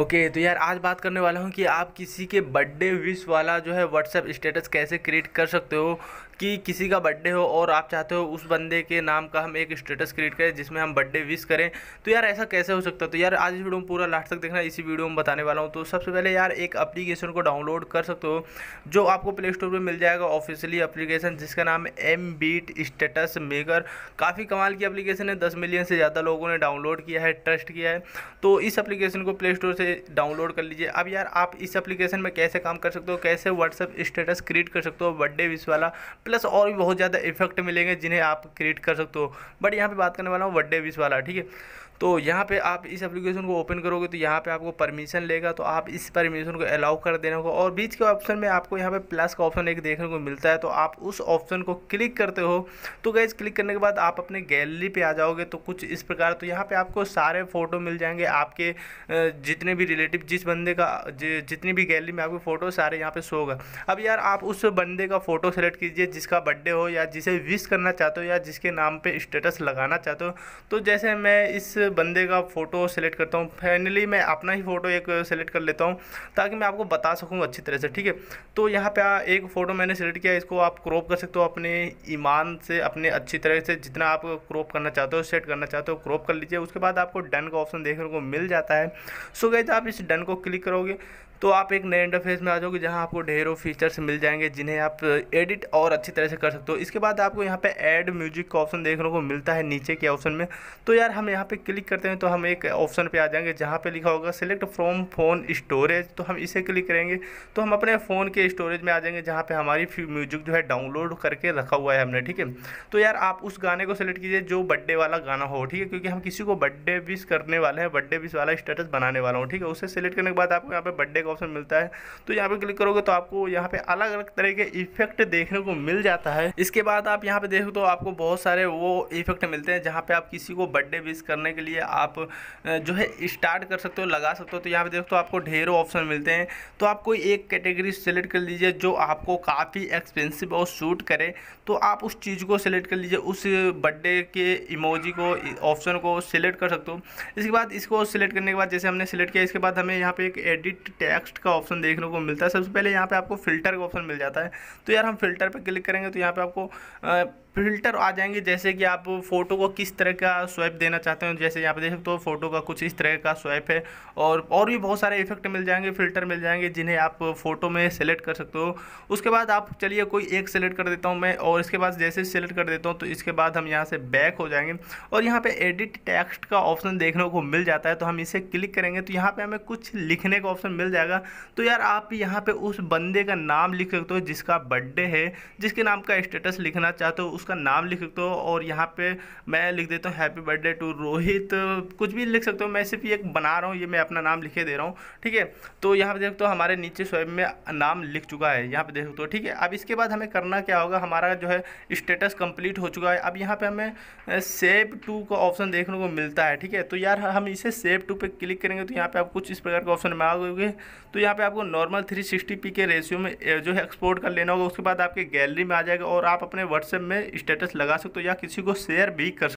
okay okay, तो यार आज बात करने वाला हूँ कि आप किसी के बर्थडे विश वाला जो है व्हाट्सएप स्टेटस कैसे क्रिएट कर सकते हो कि किसी का बर्थडे हो और आप चाहते हो उस बंदे के नाम का हम एक स्टेटस क्रिएट करें जिसमें हम बर्थडे विश करें तो यार ऐसा कैसे हो सकता है तो यार आज इस वीडियो में पूरा लास्ट तक देखना इसी वीडियो में बताने वाला हूँ तो सबसे पहले यार एक अप्लीकेशन को डाउनलोड कर सकते हो जो आपको प्ले स्टोर पर मिल जाएगा ऑफिशियली अप्लीकेशन जिसका नाम एम बीट स्टेटस मेकर काफ़ी कमाल की अप्लीकेशन है दस मिलियन से ज़्यादा लोगों ने डाउनलोड किया है ट्रस्ट किया है तो इस अप्लीकेशन को प्ले स्टोर से डाउनलोड कर लीजिए अब यार आप इस अप्लीकेशन में कैसे काम कर सकते हो कैसे व्हाट्सअप स्टेटस क्रिएट कर सकते हो बर्थडे विश वाला प्लस और भी बहुत ज़्यादा इफेक्ट मिलेंगे जिन्हें आप क्रिएट कर सकते हो बट यहाँ पे बात करने वाला हूँ वड्डे विश वाला ठीक है तो यहाँ पे आप इस एप्लीकेशन को ओपन करोगे तो यहाँ पे आपको परमिशन लेगा तो आप इस परमिशन को अलाउ कर देना होगा और बीच के ऑप्शन में आपको यहाँ पे प्लस का ऑप्शन एक देखने को मिलता है तो आप उस ऑप्शन को क्लिक करते हो तो गैस क्लिक करने के बाद आप अपने गैलरी पे आ जाओगे तो कुछ इस प्रकार तो यहाँ पर आपको सारे फ़ोटो मिल जाएंगे आपके जितने भी रिलेटिव जिस बंदे का जितनी भी गैलरी में आपके फ़ोटो सारे यहाँ पर शो होगा अब यार आप उस बंदे का फ़ोटो सेलेक्ट कीजिए जिसका बर्थडे हो या जिसे विश करना चाहते हो या जिसके नाम पे स्टेटस लगाना चाहते हो तो जैसे मैं इस बंदे का फ़ोटो सेलेक्ट करता हूँ फाइनली मैं अपना ही फ़ोटो एक सेलेक्ट कर लेता हूँ ताकि मैं आपको बता सकूँ अच्छी तरह से ठीक है तो यहाँ पर एक फ़ोटो मैंने सेलेक्ट किया इसको आप क्रॉप कर सकते हो अपने ईमान से अपने अच्छी तरह से जितना आप क्रॉप करना चाहते हो सेट करना चाहते हो क्रॉप कर लीजिए उसके बाद आपको डन का ऑप्शन देखने को मिल जाता है सो गए आप इस डन को क्लिक करोगे तो आप एक नए इंटरफेस में आ जाओगे जहाँ आपको ढेरों फीचर्स मिल जाएंगे जिन्हें आप एडिट uh, और अच्छी तरह से कर सकते हो इसके बाद आपको यहाँ पे ऐड म्यूजिक का ऑप्शन देखने को मिलता है नीचे के ऑप्शन में तो यार हम यहाँ पे क्लिक करते हैं तो हम एक ऑप्शन पे आ जाएंगे जहाँ पे लिखा होगा सिलेक्ट फ्रॉम फ़ोन स्टोरेज तो हम इसे क्लिक करेंगे तो हम अपने फ़ोन के स्टोरेज में आ जाएंगे जहाँ पर हमारी म्यूजिक जो है डाउनलोड करके रखा हुआ है हमने ठीक है तो यार आप उस गाने को सिलेक्ट कीजिए जो बर्थडे वाला गाना हो ठीक है क्योंकि हम किसी को बर्थडे विश करने वाले हैं बर्थडे विश वाला स्टेटस बनाने वाला हूँ ठीक है उसे सेलेक्ट करने के बाद आपको यहाँ पे बर्थडे का ऑप्शन मिलता है तो यहाँ पे क्लिक करोगे तो आपको यहाँ पे अलग अलग तरह के इफेक्ट देखने को मिल जाता है इसके बाद आप यहाँ पे देखो तो आपको बहुत सारे वो इफेक्ट मिलते हैं जहाँ पे आप किसी को बर्थडे विश करने के लिए आप जो है स्टार्ट कर सकते हो लगा सकते हो तो यहाँ पे देखो तो आपको ढेरों ऑप्शन मिलते हैं तो आप कोई एक कैटेगरी सेलेक्ट कर लीजिए जो आपको काफ़ी एक्सपेंसिव और सूट करे तो आप उस चीज़ को सेलेक्ट कर लीजिए उस बर्थडे के इमोजी को ऑप्शन को सिलेक्ट कर सकते हो इसके बाद इसको सिलेक्ट करने के बाद जैसे हमने सिलेक्ट किया इसके बाद हमें यहाँ पे एक एडिट टैग नेक्स्ट का ऑप्शन देखने को मिलता है सबसे पहले यहाँ पे आपको फिल्टर का ऑप्शन मिल जाता है तो यार हम फिल्टर पे क्लिक करेंगे तो यहाँ पे आपको फिल्टर आ जाएंगे जैसे कि आप फ़ोटो को किस तरह का स्वैप देना चाहते हो जैसे यहाँ पे देख सकते हो फ़ोटो का कुछ इस तरह का स्वैप है और और भी बहुत सारे इफेक्ट मिल जाएंगे फिल्टर मिल जाएंगे जिन्हें आप फ़ोटो में सेलेक्ट कर सकते हो उसके बाद आप चलिए कोई एक सेलेक्ट कर देता हूँ मैं और इसके बाद जैसे सेलेक्ट कर देता हूँ तो इसके बाद हम यहाँ से बैक हो जाएंगे और यहाँ पर एडिट टैक्सट का ऑप्शन देखने को मिल जाता है तो हम इसे क्लिक करेंगे तो यहाँ पर हमें कुछ लिखने का ऑप्शन मिल जाएगा तो यार आप यहाँ पर उस बंदे का नाम लिख सकते हो जिसका बर्थडे है जिसके नाम का स्टेटस लिखना चाहते हो उसका नाम लिख सकते हो और यहाँ पे मैं लिख देता हूँ हैप्पी बर्थडे टू रोहित कुछ भी लिख सकते हो मैं सिर्फ ये बना रहा हूँ ये मैं अपना नाम लिखे दे रहा हूँ ठीक है तो यहाँ पे देख सकते हो हमारे नीचे स्वयं में नाम लिख चुका है यहाँ पे देख सकते हो ठीक है अब इसके बाद हमें करना क्या होगा हमारा जो है स्टेटस कंप्लीट हो चुका है अब यहाँ पे हमें सेव टू का ऑप्शन देखने को मिलता है ठीक है तो यार हम इसे सेव टू पर क्लिक करेंगे तो यहाँ पे आप कुछ इस प्रकार के ऑप्शन में आओगे तो यहाँ पे आपको नॉर्मल थ्री सिक्सटी पी के रेशियो में जो है एक्सपोर्ट कर लेना होगा उसके बाद आपके गैलरी में आ जाएगा और आप अपने व्हाट्सएप में स्टेटस लगा सकते हो या किसी को शेयर भी कर